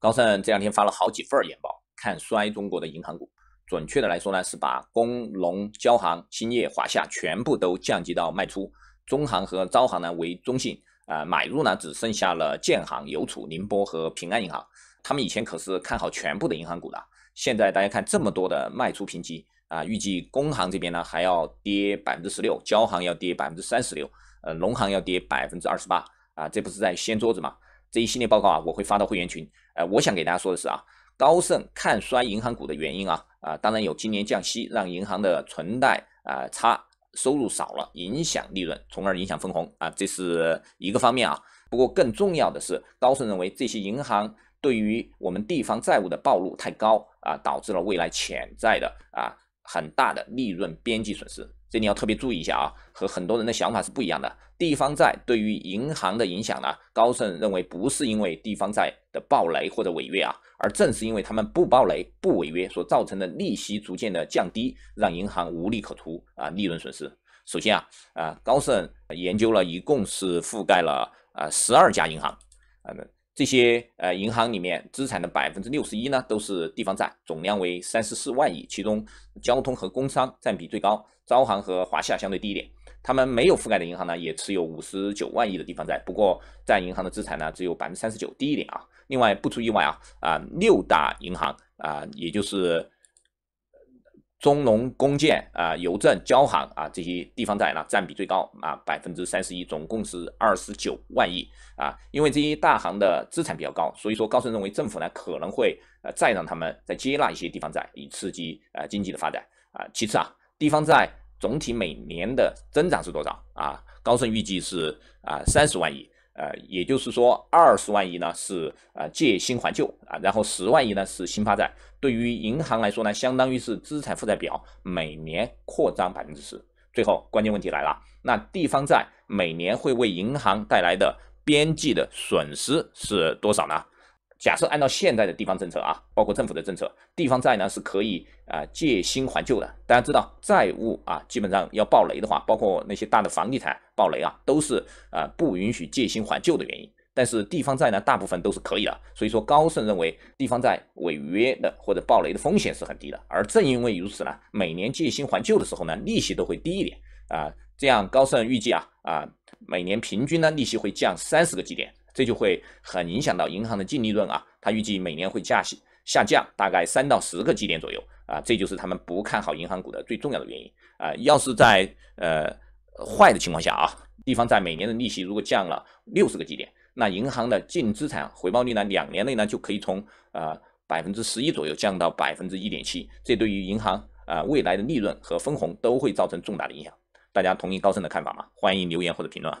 高盛这两天发了好几份研报，看衰中国的银行股。准确的来说呢，是把工、农、交行、兴业、华夏全部都降级到卖出。中行和招行呢为中性，啊，买入呢只剩下了建行、邮储、宁波和平安银行。他们以前可是看好全部的银行股的，现在大家看这么多的卖出评级啊！预计工行这边呢还要跌百分之十六，交行要跌百分之三十六，呃，农行要跌百分之二十八，啊，这不是在掀桌子吗？这一系列报告啊，我会发到会员群。呃，我想给大家说的是啊，高盛看衰银行股的原因啊啊，当然有今年降息让银行的存贷啊差收入少了，影响利润，从而影响分红啊，这是一个方面啊。不过更重要的是，高盛认为这些银行对于我们地方债务的暴露太高啊，导致了未来潜在的啊很大的利润边际损失。这里要特别注意一下啊，和很多人的想法是不一样的。地方债对于银行的影响呢，高盛认为不是因为地方债的暴雷或者违约啊，而正是因为他们不暴雷、不违约所造成的利息逐渐的降低，让银行无利可图啊，利润损失。首先啊，啊，高盛研究了一共是覆盖了啊十二家银行，啊这些呃银行里面资产的百分之六十一呢，都是地方债，总量为三十四万亿，其中交通和工商占比最高，招行和华夏相对低一点，他们没有覆盖的银行呢，也持有五十九万亿的地方债，不过占银行的资产呢只有百分之三十九，低一点啊。另外不出意外啊啊，六大银行啊，也就是。中农工建啊，邮政、交行啊，这些地方债呢占比最高啊，百分之三十一，总共是二十九万亿啊。因为这些大行的资产比较高，所以说高盛认为政府呢可能会呃再让他们再接纳一些地方债，以刺激呃经济的发展啊。其次啊，地方债总体每年的增长是多少啊？高盛预计是啊三十万亿。呃，也就是说，二十万亿呢是呃借新还旧啊，然后十万亿呢是新发债。对于银行来说呢，相当于是资产负债表每年扩张百分之十。最后，关键问题来了，那地方债每年会为银行带来的边际的损失是多少呢？假设按照现在的地方政策啊，包括政府的政策，地方债呢是可以啊借新还旧的。大家知道债务啊，基本上要暴雷的话，包括那些大的房地产暴雷啊，都是啊不允许借新还旧的原因。但是地方债呢，大部分都是可以的。所以说高盛认为地方债违约的或者暴雷的风险是很低的。而正因为如此呢，每年借新还旧的时候呢，利息都会低一点啊。这样高盛预计啊啊每年平均呢利息会降三十个基点。这就会很影响到银行的净利润啊，它预计每年会降下降大概三到十个基点左右啊，这就是他们不看好银行股的最重要的原因啊。要是在呃坏的情况下啊，地方债每年的利息如果降了六十个基点，那银行的净资产回报率呢，两年内呢就可以从呃百分之十一左右降到百分之一点七，这对于银行啊未来的利润和分红都会造成重大的影响。大家同意高盛的看法吗？欢迎留言或者评论。